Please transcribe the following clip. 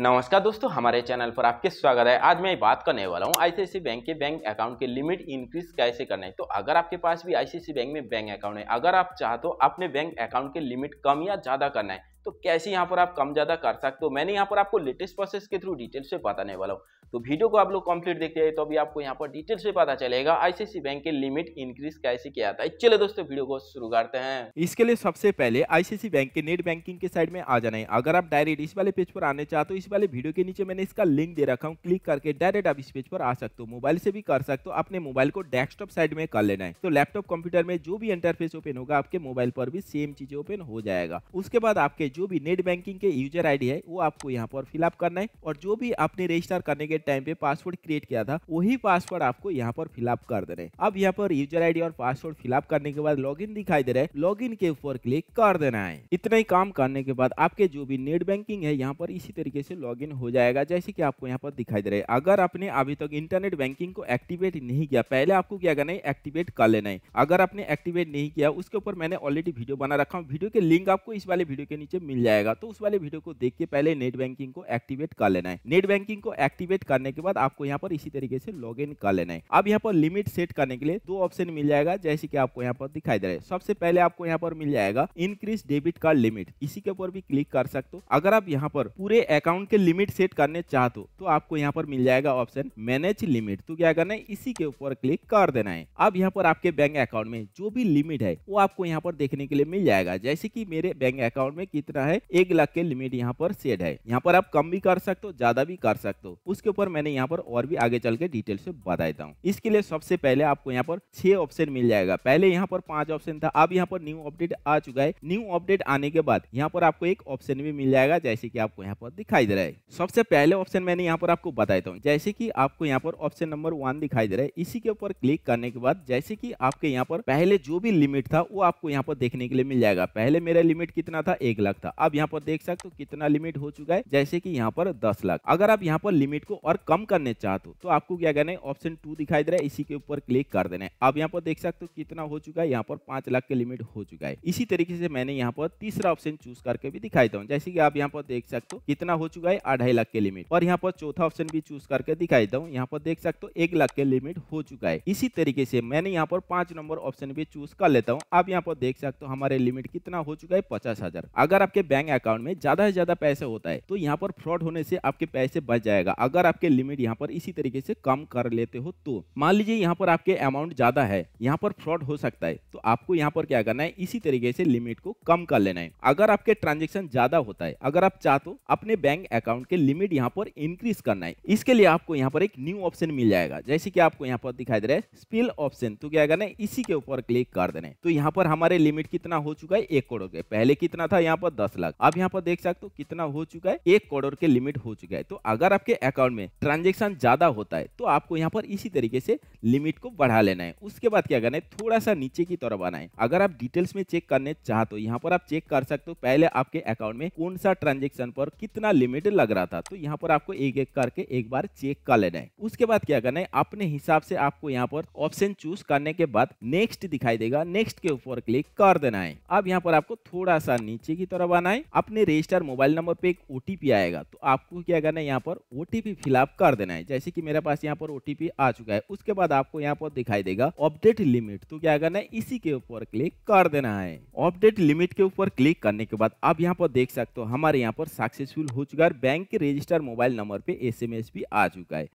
नमस्कार दोस्तों हमारे चैनल पर आपके स्वागत है आज मैं बात करने वाला हूँ आईसीआईसी बैंक के बैंक अकाउंट के लिमिट इंक्रीज कैसे करना है तो अगर आपके पास भी आईसीआईसी बैंक में बैंक अकाउंट है अगर आप चाहते हो तो अपने बैंक अकाउंट के लिमिट कम या ज़्यादा करना है तो कैसे यहाँ पर आप कम ज़्यादा कर सकते हो मैंने यहाँ पर आपको लेटेस्ट प्रोसेस के थ्रू डिटेल से बताने वाला हूँ तो वीडियो को आप लोग कंप्लीट देखते हैं तो अभी आपको यहाँ पर डिटेल से पता चलेगा आईसीआईसी बैंक के लिमिट इंक्रीज कैसे किया जाता है चले दोस्तों वीडियो को शुरू करते हैं इसके लिए सबसे पहले आईसीआईसी बैंक के नेट बैंकिंग के साइड में आ जाना है अगर आप डायरेक्ट इस वाले पेज पर आने चाहते हो इस वाले वीडियो के नीचे मैंने इसका लिंक दे रखा हूँ क्लिक करके डायरेक्ट आप इस पेज पर आ सकते हो मोबाइल से भी कर सकते हो अपने मोबाइल को डेस्कटॉप साइड में कर लेना है तो लैपटॉप कंप्यूटर में जो भी इंटरफेस ओपन होगा आपके मोबाइल पर भी सेम चीज ओपन हो जाएगा उसके बाद आपके जो भी नेट बैंकिंग के यूजर आईडी है वो आपको यहाँ पर फिलअप करना है और जो भी आपने रजिस्टर करने के टाइम पे पासवर्ड क्रिएट किया था वही पासवर्ड आपको यहाँ पर फिलअप कर देना है अब यहाँ पर यूजर आईडी और पासवर्ड फिलअप करने के बाद लॉग दिखाई दे रहा है लॉग के ऊपर क्लिक कर देना है इतना ही काम करने के बाद आपके जो भी नेट बैंकिंग है यहाँ पर इसी तरीके से लॉग हो जाएगा जैसे की आपको यहाँ पर दिखाई दे रहा है अगर आपने अभी तक इंटरनेट बैंकिंग को एक्टिवेट नहीं किया पहले आपको क्या करना है एक्टिवेट कर लेना है अगर आपने एक्टिवेट नहीं किया उसके ऊपर मैंने ऑलरेडी वीडियो बना रखा हूँ वीडियो के लिंक आपको इस वाले वीडियो के नीचे मिल जाएगा तो उस वाले वीडियो को देख के पहले नेट बैंकिंग को एक्टिवेट कर लेना है नेट बैंकिंग को एक्टिवेट करने के बाद आपको यहाँ पर इसी तरीके से लॉग इन कर लेना है अब यहाँ पर लिमिट सेट करने के लिए दो ऑप्शन मिल जाएगा जैसे कि आपको यहाँ पर दिखाई दे रहा है सबसे पहले आपको यहाँ पर मिल जाएगा इंक्रीज डेबिट कार्ड लिमिट इसी के ऊपर भी क्लिक कर सकते हो अगर आप यहाँ पर पूरे अकाउंट के लिमिट सेट करने चाहते हो तो आपको यहाँ पर मिल जाएगा ऑप्शन मैनेज लिमिट तो क्या करना है इसी के ऊपर क्लिक कर देना है अब यहाँ पर आपके बैंक अकाउंट में जो भी लिमिट है वो आपको यहाँ पर देखने के लिए मिल जाएगा जैसे की मेरे बैंक अकाउंट में कितने कितना है एक लाख के लिमिट यहाँ पर सेट है यहाँ पर आप कम भी कर सकते हो ज्यादा भी कर सकते हो उसके ऊपर मैंने यहाँ पर और भी आगे चल के डिटेल से बता देता हूँ इसके लिए सबसे पहले आपको यहाँ पर छह ऑप्शन मिल जाएगा पहले यहाँ पर पांच ऑप्शन था अब यहाँ पर न्यू अपडेट आ चुका है न्यू अपडेट आने के बाद यहाँ पर आपको एक ऑप्शन भी मिल जाएगा जैसे की आपको यहाँ पर दिखाई दे रहा है सबसे पहले ऑप्शन मैंने यहाँ पर आपको बता देता हूँ जैसे की आपको यहाँ पर ऑप्शन नंबर वन दिखाई दे रहा है इसी के ऊपर क्लिक करने के बाद जैसे की आपके यहाँ पर पहले जो भी लिमिट था वो आपको यहाँ पर देखने के लिए मिल जाएगा पहले मेरा लिमिट कितना था एक लाख था अब यहाँ पर देख सकते हो कितना लिमिट हो चुका है जैसे कि यहाँ पर दस लाख अगर आप यहाँ पर लिमिट को और कम करने चाहते हो तो आपको क्या करना है ऑप्शन टू दिखाई दे रहा है इसी के ऊपर क्लिक कर देना है अब यहाँ पर देख सकते हो कितना हो चुका है यहाँ पर पांच लाख के लिमिट हो चुका है इसी तरीके से मैंने यहाँ पर तीसरा ऑप्शन चूज करके भी दिखाई दू जैसे कि आप यहाँ पर देख सकते हो कितना हो चुका है अढ़ाई लाख के लिमिट और यहाँ पर चौथा ऑप्शन भी चूज करके दिखाई दू यहाँ पर देख सकते हो एक लाख के लिमिट हो चुका है इसी तरीके से मैंने यहाँ पर पांच नंबर ऑप्शन भी चूज कर लेता हूँ आप यहाँ पर देख सकते हो हमारे लिमिट कितना हो चुका है पचास हजार अगर आप आपके बैंक अकाउंट में ज्यादा से ज्यादा पैसे होता है तो यहाँ पर फ्रॉड होने से आपके पैसे बच जाएगा अगर आपके लिमिट यहाँ पर इसी तरीके से कम कर लेते हो तो मान लीजिए यहाँ पर आपके अमाउंट ज्यादा है यहाँ पर फ्रॉड हो सकता है तो आपको यहाँ पर क्या करना है इसी तरीके से लिमिट को कम कर लेना है अगर आपके ट्रांजेक्शन ज्यादा होता है अगर आप चाहते अपने बैंक अकाउंट के लिमिट यहाँ पर इंक्रीज करना है इसके लिए आपको यहाँ पर एक न्यू ऑप्शन मिल जाएगा जैसे कि आपको यहाँ पर दिखाई दे रहा है स्पिल ऑप्शन तो क्या करना है इसी के ऊपर क्लिक कर देना है तो यहाँ पर हमारे लिमिट कितना हो चुका है एक करोड़ पहले कितना था यहाँ पर दस लाख आप यहाँ पर देख सकते हो कितना हो चुका है एक करोड़ के लिमिट हो चुका है तो अगर आपके अकाउंट में ट्रांजेक्शन ज्यादा होता है तो आपको यहाँ पर इसी तरीके से लिमिट को बढ़ा लेना है उसके बाद क्या करना है थोड़ा सा नीचे की तरफ आना है अगर आप डिटेल्स में चेक करने चाहते हो यहाँ पर आप चेक कर सकते हो पहले आपके अकाउंट में कौन सा ट्रांजेक्शन पर कितना लिमिट लग रहा था तो यहाँ पर आपको एक एक करके एक बार चेक कर लेना है उसके बाद क्या करना है अपने हिसाब से आपको यहाँ पर ऑप्शन चूज करने के बाद नेक्स्ट दिखाई देगा नेक्स्ट के ऊपर क्लिक कर देना है अब यहाँ पर आपको थोड़ा सा नीचे की तरफ कब है अपने रजिस्टर मोबाइल नंबर पे एक ओटीपी आएगा तो आपको क्या करना है यहाँ पर ओटीपी फिलअप कर देना है जैसे कि मेरे पास यहाँ पर ओटीपी आ चुका है उसके बाद आपको यहाँ पर दिखाई देगा अपडेट लिमिट तो क्या करना है इसी के ऊपर क्लिक कर देना है अपडेट लिमिट के ऊपर क्लिक करने के बाद आप यहाँ पर देख सकते हो हमारे यहाँ पर सक्सेसफुल हो चुका है बैंक के रजिस्टर मोबाइल नंबर पे एस भी आ चुका है